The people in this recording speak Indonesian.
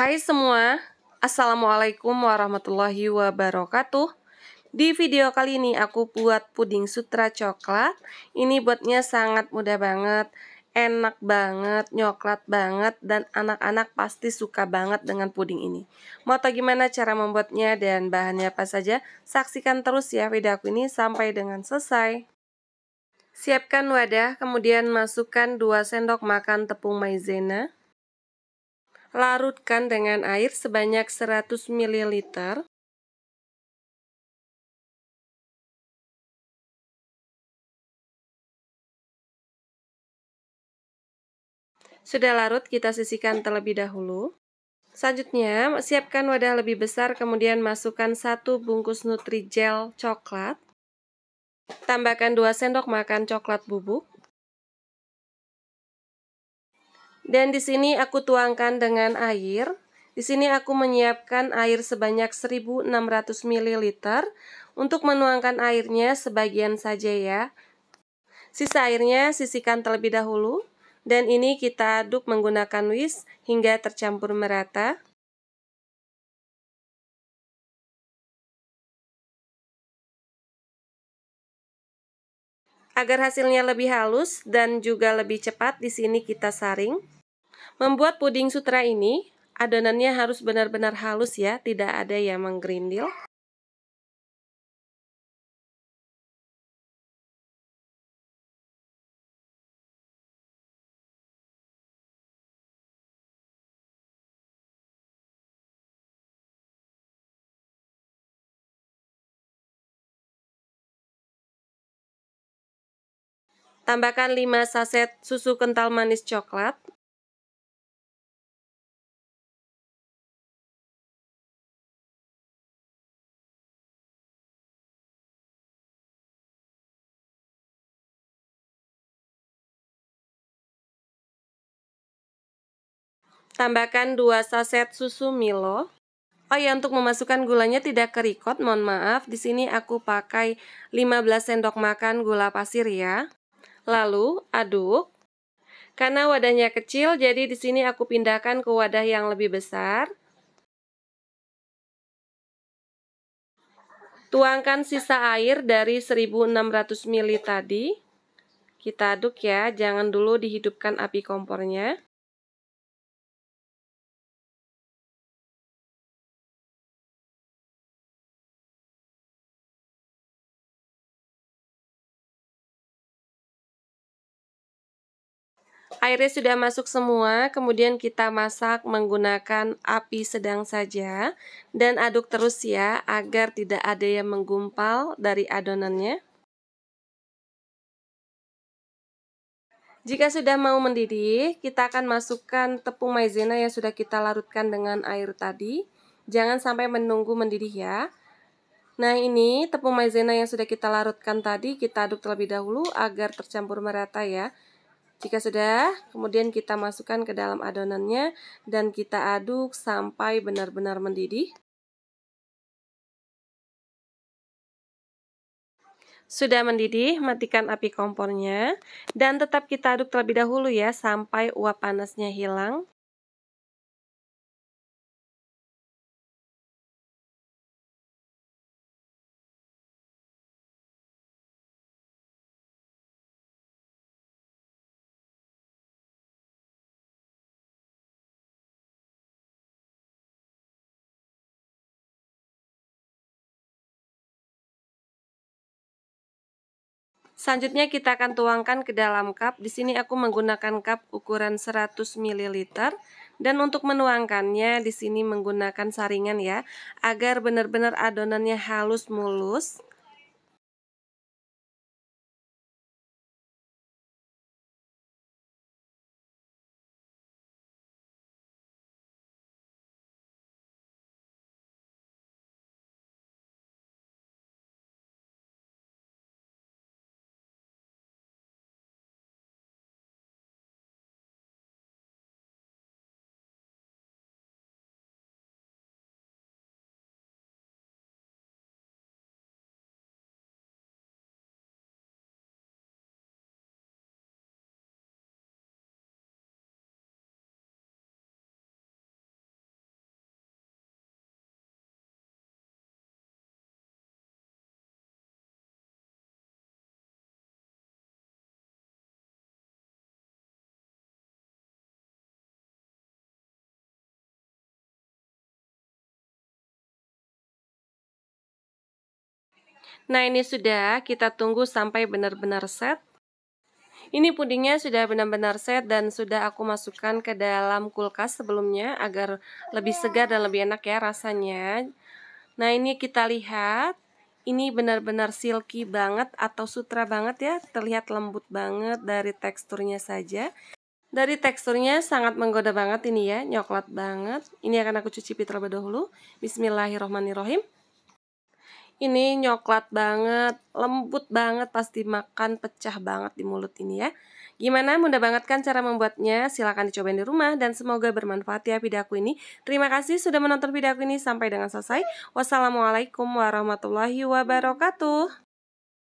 Hai semua, Assalamualaikum warahmatullahi wabarakatuh Di video kali ini aku buat puding sutra coklat Ini buatnya sangat mudah banget Enak banget, nyoklat banget Dan anak-anak pasti suka banget dengan puding ini Mau tau gimana cara membuatnya dan bahannya apa saja Saksikan terus ya video aku ini sampai dengan selesai Siapkan wadah, kemudian masukkan 2 sendok makan tepung maizena larutkan dengan air sebanyak 100 ml. Sudah larut, kita sisihkan terlebih dahulu. Selanjutnya, siapkan wadah lebih besar, kemudian masukkan satu bungkus nutrijel coklat. Tambahkan 2 sendok makan coklat bubuk. Dan di sini aku tuangkan dengan air. Di sini aku menyiapkan air sebanyak 1600 ml. Untuk menuangkan airnya sebagian saja ya. Sisa airnya sisihkan terlebih dahulu. Dan ini kita aduk menggunakan whisk hingga tercampur merata. Agar hasilnya lebih halus dan juga lebih cepat, di sini kita saring. Membuat puding sutra ini, adonannya harus benar-benar halus ya, tidak ada yang menggerindil. Tambahkan 5 saset susu kental manis coklat Tambahkan 2 saset susu Milo. Oh ya, untuk memasukkan gulanya tidak ke mohon maaf. Di sini aku pakai 15 sendok makan gula pasir ya. Lalu aduk. Karena wadahnya kecil, jadi di sini aku pindahkan ke wadah yang lebih besar. Tuangkan sisa air dari 1600 ml tadi. Kita aduk ya, jangan dulu dihidupkan api kompornya. Airnya sudah masuk semua, kemudian kita masak menggunakan api sedang saja dan aduk terus ya agar tidak ada yang menggumpal dari adonannya. Jika sudah mau mendidih, kita akan masukkan tepung maizena yang sudah kita larutkan dengan air tadi. Jangan sampai menunggu mendidih ya. Nah ini tepung maizena yang sudah kita larutkan tadi kita aduk terlebih dahulu agar tercampur merata ya. Jika sudah, kemudian kita masukkan ke dalam adonannya dan kita aduk sampai benar-benar mendidih. Sudah mendidih, matikan api kompornya dan tetap kita aduk terlebih dahulu ya sampai uap panasnya hilang. Selanjutnya kita akan tuangkan ke dalam cup. Di sini aku menggunakan cup ukuran 100 ml dan untuk menuangkannya di sini menggunakan saringan ya agar benar-benar adonannya halus mulus. Nah ini sudah kita tunggu sampai benar-benar set ini pudingnya sudah benar-benar set dan sudah aku masukkan ke dalam kulkas sebelumnya agar lebih segar dan lebih enak ya rasanya. Nah ini kita lihat, ini benar-benar silky banget atau sutra banget ya, terlihat lembut banget dari teksturnya saja. Dari teksturnya sangat menggoda banget ini ya, nyoklat banget. Ini akan aku cuci terlebih dahulu. Bismillahirrohmanirrohim. Ini nyoklat banget, lembut banget, pasti makan pecah banget di mulut ini ya. Gimana? Mudah banget kan cara membuatnya? Silahkan dicobain di rumah dan semoga bermanfaat ya video aku ini. Terima kasih sudah menonton video aku ini sampai dengan selesai. Wassalamualaikum warahmatullahi wabarakatuh.